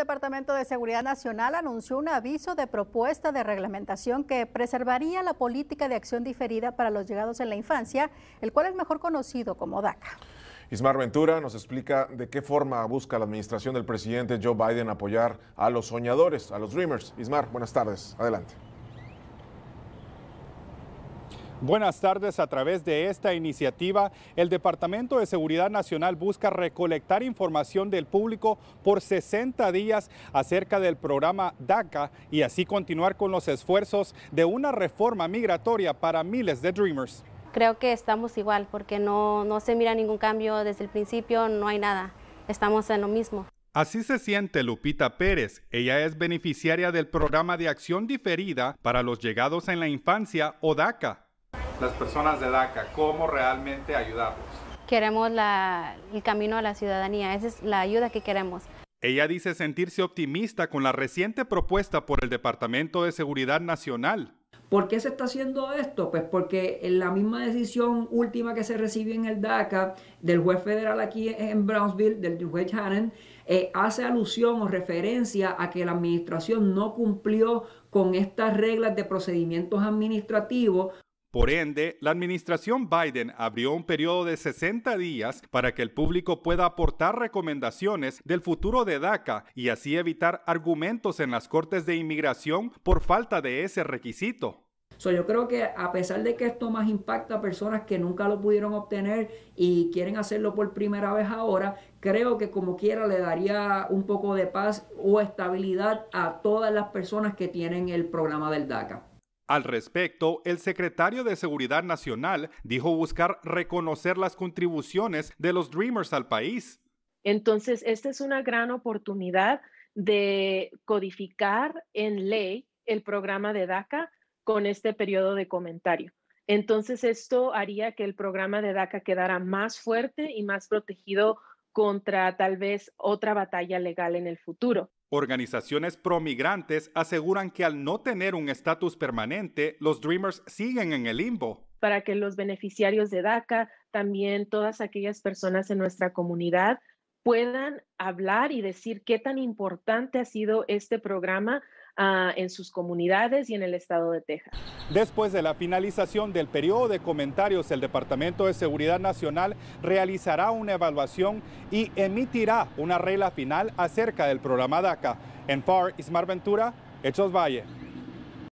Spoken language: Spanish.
Departamento de Seguridad Nacional anunció un aviso de propuesta de reglamentación que preservaría la política de acción diferida para los llegados en la infancia, el cual es mejor conocido como DACA. Ismar Ventura nos explica de qué forma busca la administración del presidente Joe Biden apoyar a los soñadores, a los dreamers. Ismar, buenas tardes. Adelante. Buenas tardes. A través de esta iniciativa, el Departamento de Seguridad Nacional busca recolectar información del público por 60 días acerca del programa DACA y así continuar con los esfuerzos de una reforma migratoria para miles de Dreamers. Creo que estamos igual porque no, se mira ningún cambio desde el principio, no hay nada. Estamos en lo mismo. Así se siente Lupita Pérez. Ella es beneficiaria del programa de acción diferida para los llegados en la infancia o DACA las personas de DACA, cómo realmente ayudarlos. Queremos el camino a la ciudadanía, esa es la ayuda que queremos. Ella dice sentirse optimista con la reciente propuesta por el Departamento de Seguridad Nacional. ¿Por qué se está haciendo esto? Pues porque en la misma decisión última que se recibió en el DACA del juez federal aquí en Brownsville, del juez Hannon, eh, hace alusión o referencia a que la administración no cumplió con estas reglas de procedimientos administrativos por ende, la administración Biden abrió un periodo de 60 días para que el público pueda aportar recomendaciones del futuro de DACA y así evitar argumentos en las cortes de inmigración por falta de ese requisito. yo creo que a pesar de que esto más impacta a personas que nunca lo pudieron obtener y quieren hacerlo por primera vez ahora, creo que como quiera le daría un poco de paz o estabilidad a todas las personas que tienen el programa del DACA. Al respecto, el secretario de Seguridad Nacional dijo buscar reconocer las contribuciones de los Dreamers al país. Entonces, esta es una gran oportunidad de codificar en ley el programa de DACA con este periodo de comentario. Entonces, esto haría que el programa de DACA quedara más fuerte y más protegido contra tal vez otra batalla legal en el futuro. Organizaciones promigrantes aseguran que al no tener un estatus permanente, los Dreamers siguen en el limbo. Para que los beneficiarios de DACA, también todas aquellas personas en nuestra comunidad, puedan hablar y decir qué tan importante ha sido este programa Ah, en sus comunidades y en el estado de Texas. Después de la finalización del periodo de comentarios, el Departamento de Seguridad Nacional realizará una evaluación y emitirá una regla final acerca del programa DACA. En FAR, Ismar Ventura, Hechos Valle.